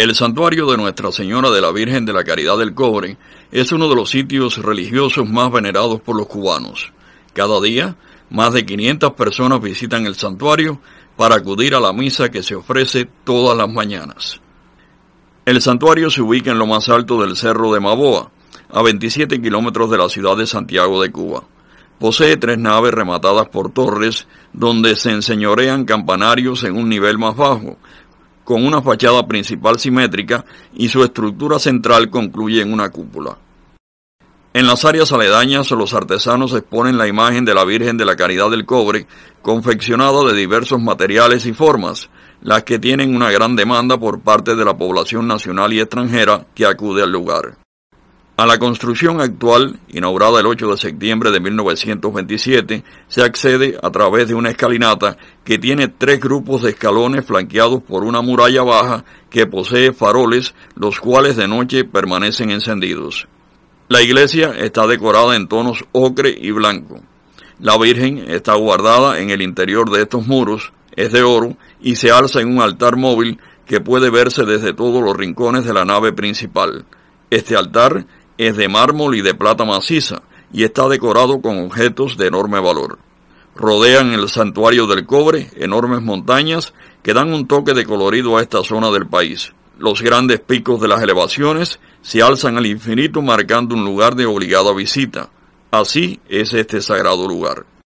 El santuario de Nuestra Señora de la Virgen de la Caridad del Cobre es uno de los sitios religiosos más venerados por los cubanos. Cada día, más de 500 personas visitan el santuario para acudir a la misa que se ofrece todas las mañanas. El santuario se ubica en lo más alto del Cerro de Maboa, a 27 kilómetros de la ciudad de Santiago de Cuba. Posee tres naves rematadas por torres donde se enseñorean campanarios en un nivel más bajo, con una fachada principal simétrica y su estructura central concluye en una cúpula. En las áreas aledañas los artesanos exponen la imagen de la Virgen de la Caridad del Cobre, confeccionado de diversos materiales y formas, las que tienen una gran demanda por parte de la población nacional y extranjera que acude al lugar. A la construcción actual, inaugurada el 8 de septiembre de 1927, se accede a través de una escalinata que tiene tres grupos de escalones flanqueados por una muralla baja que posee faroles, los cuales de noche permanecen encendidos. La iglesia está decorada en tonos ocre y blanco. La Virgen está guardada en el interior de estos muros, es de oro y se alza en un altar móvil que puede verse desde todos los rincones de la nave principal. Este altar es de mármol y de plata maciza y está decorado con objetos de enorme valor. Rodean el santuario del cobre enormes montañas que dan un toque de colorido a esta zona del país. Los grandes picos de las elevaciones se alzan al infinito marcando un lugar de obligada visita. Así es este sagrado lugar.